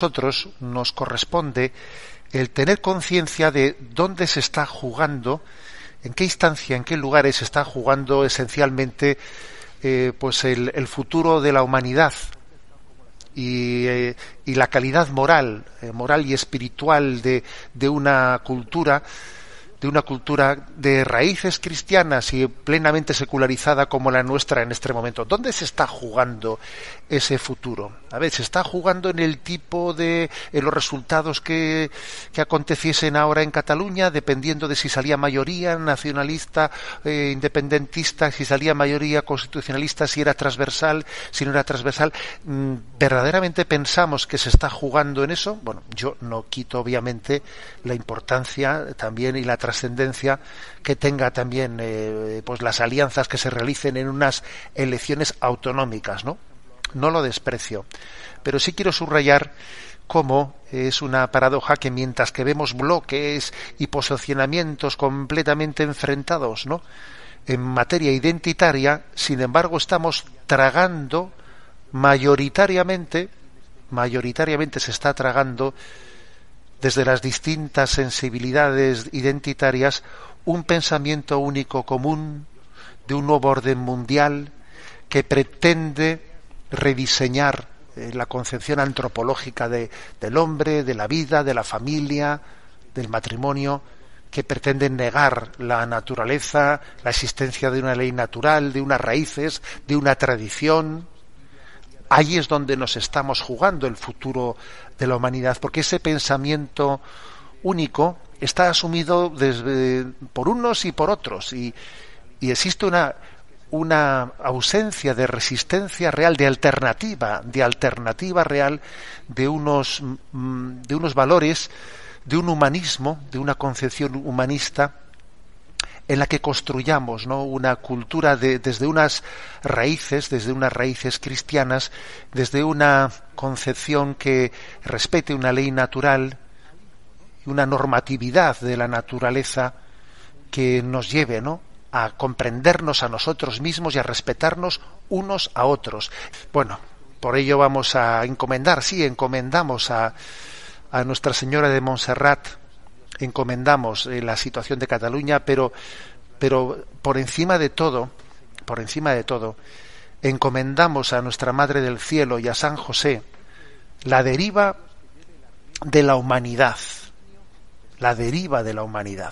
nosotros nos corresponde el tener conciencia de dónde se está jugando, en qué instancia, en qué lugares se está jugando esencialmente eh, pues el, futuro de la humanidad y, eh, la calidad moral, eh, moral y espiritual de una cultura de una cultura de raíces cristianas y plenamente secularizada como la nuestra en este momento. ¿Dónde se está jugando ese futuro? A ver, se está jugando en el tipo de en los resultados que, que aconteciesen ahora en Cataluña, dependiendo de si salía mayoría nacionalista, eh, independentista, si salía mayoría constitucionalista, si era transversal, si no era transversal. Mm, ¿Verdaderamente pensamos que se está jugando en eso? Bueno, yo no quito obviamente la importancia también y la trascendencia que tenga también eh, pues las alianzas que se realicen en unas elecciones autonómicas, ¿no? no lo desprecio, pero sí quiero subrayar cómo es una paradoja que mientras que vemos bloques y posicionamientos completamente enfrentados, ¿no? En materia identitaria, sin embargo, estamos tragando mayoritariamente, mayoritariamente se está tragando desde las distintas sensibilidades identitarias un pensamiento único común de un nuevo orden mundial que pretende rediseñar eh, la concepción antropológica de, del hombre, de la vida, de la familia, del matrimonio, que pretenden negar la naturaleza, la existencia de una ley natural, de unas raíces, de una tradición. Ahí es donde nos estamos jugando el futuro de la humanidad, porque ese pensamiento único está asumido desde, por unos y por otros, y existe una una ausencia de resistencia real, de alternativa, de alternativa real de unos, mm, de unos valores, de un humanismo, de una concepción humanista en la que construyamos ¿no? una cultura desde unas raíces, desde unas raíces cristianas, desde una concepción que respete una ley natural, y una normatividad de la naturaleza que nos lleve ¿no? a comprendernos a nosotros mismos y a respetarnos unos a otros. Bueno, por ello vamos a encomendar, sí, encomendamos a, Nuestra Señora de Montserrat, encomendamos eh, la situación de Cataluña, pero, pero por encima de todo, por encima de todo, encomendamos a nuestra Madre del Cielo y a San José la deriva de la humanidad, la deriva de la humanidad.